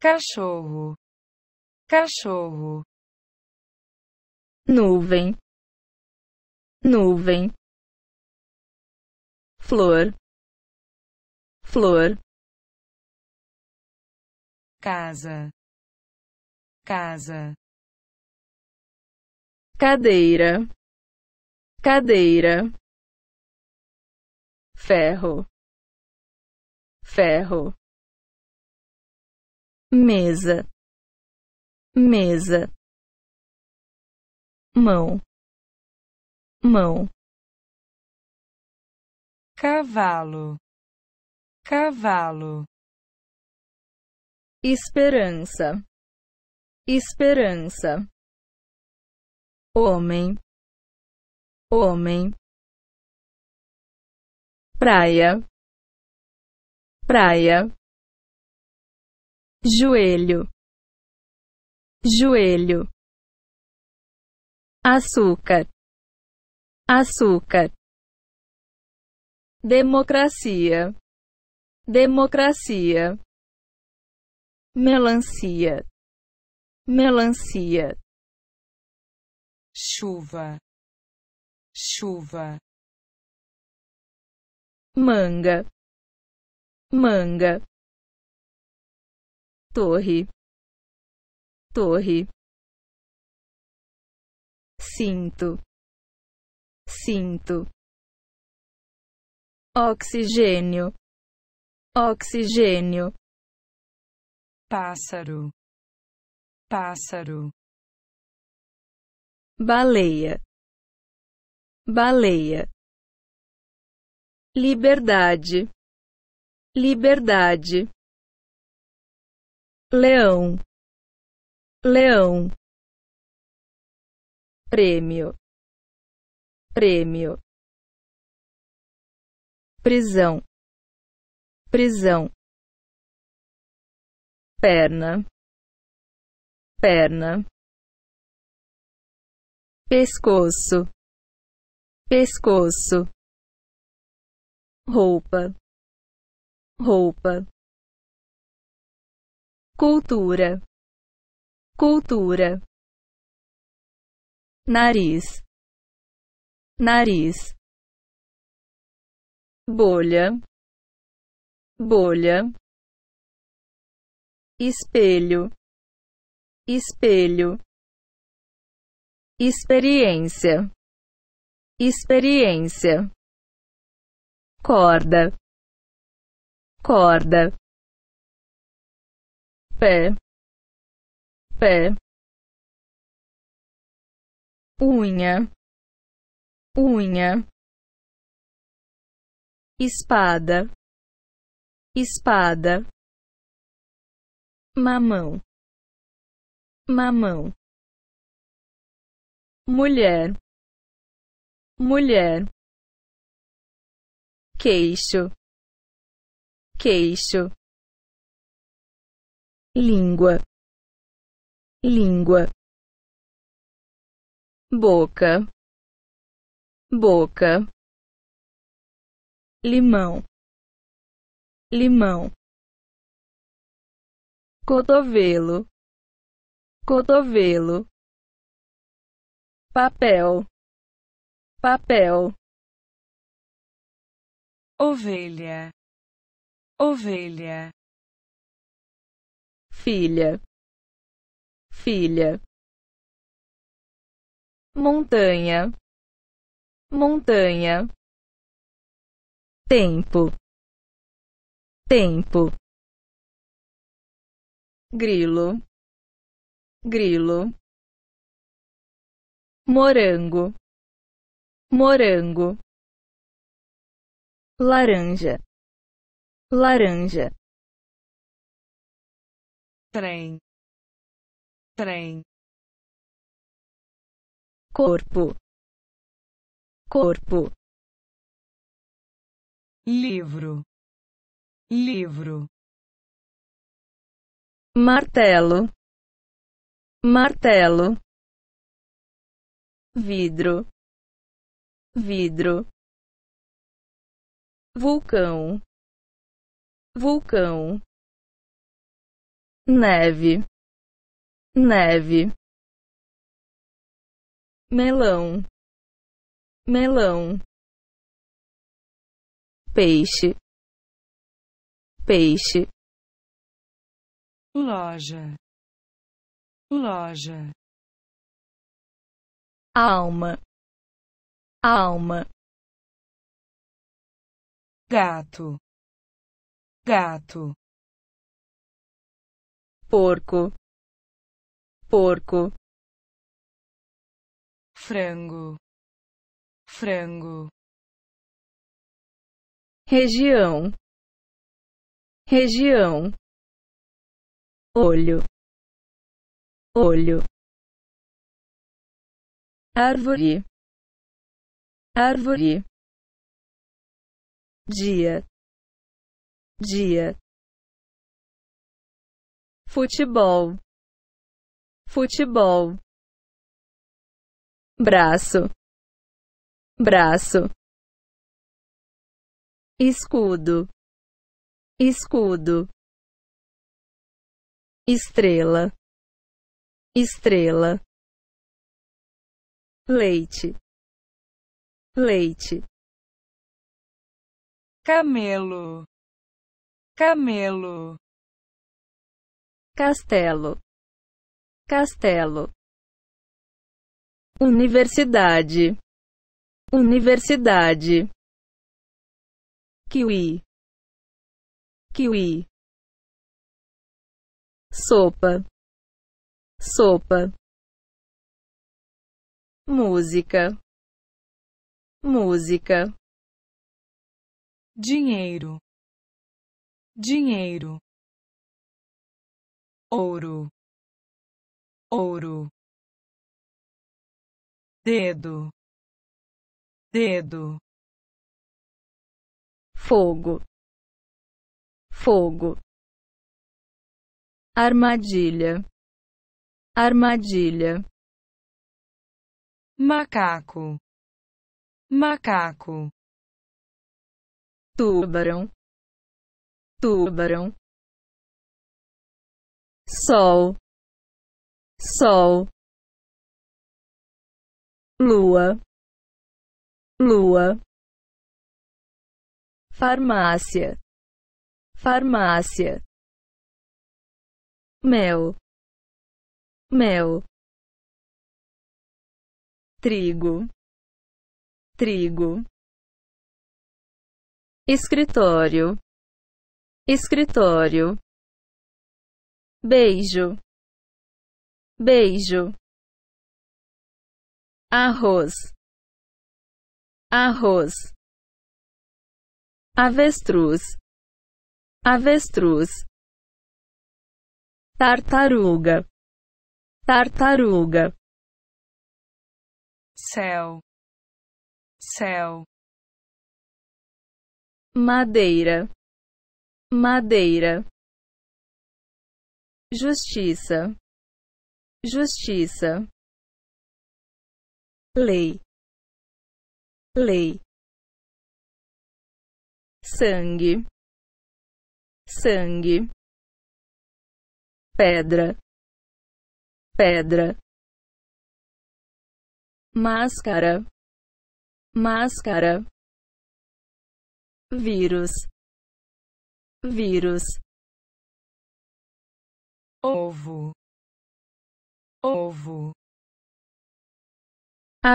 cachorro, cachorro, nuvem, nuvem, flor, flor, casa, casa, cadeira, cadeira, ferro, ferro mesa, mesa, mão, mão, cavalo, cavalo, esperança, esperança, homem, homem, praia, praia joelho, joelho, açúcar, açúcar, democracia, democracia, melancia, melancia, chuva, chuva, manga, manga torre, torre, cinto, cinto, oxigênio, oxigênio, pássaro, pássaro, baleia, baleia, liberdade, liberdade leão, leão, prêmio, prêmio, prisão, prisão, perna, perna, pescoço, pescoço, roupa, roupa cultura, cultura, nariz, nariz, bolha, bolha, espelho, espelho, experiência, experiência, corda, corda pé, pé, unha, unha, espada, espada, mamão, mamão, mulher, mulher, queixo, queixo língua, língua, boca, boca, limão, limão, cotovelo, cotovelo, papel, papel, ovelha, ovelha filha, filha, montanha, montanha, tempo, tempo, grilo, grilo, morango, morango, laranja, laranja trem trem corpo corpo livro livro martelo martelo vidro vidro vulcão vulcão neve, neve, melão, melão, peixe, peixe, loja, loja, alma, alma, gato, gato porco, porco, frango, frango, região, região, olho, olho, árvore, árvore, dia, dia futebol, futebol, braço, braço, escudo, escudo, estrela, estrela, leite, leite, camelo, camelo. Castelo. Castelo. Universidade. Universidade. Kiwi. Kiwi. Sopa. Sopa. Música. Música. Dinheiro. Dinheiro ouro, ouro, dedo, dedo, fogo, fogo, armadilha, armadilha, macaco, macaco, tubarão, tubarão sol, sol, lua, lua, farmácia, farmácia, mel, mel, trigo, trigo, escritório, escritório beijo, beijo, arroz, arroz, avestruz, avestruz, tartaruga, tartaruga, céu, céu, madeira, madeira. Justiça. Justiça. Lei. Lei. Sangue. Sangue. Pedra. Pedra. Máscara. Máscara. Vírus. Vírus ovo ovo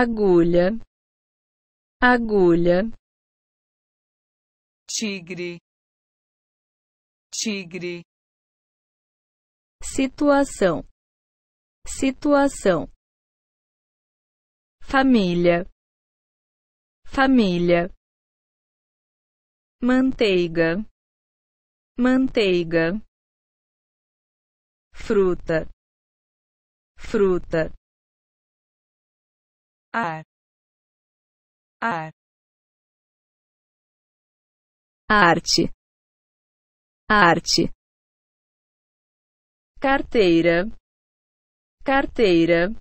agulha agulha tigre tigre situação situação família família manteiga manteiga fruta, fruta, ar, ar, arte, arte, carteira, carteira.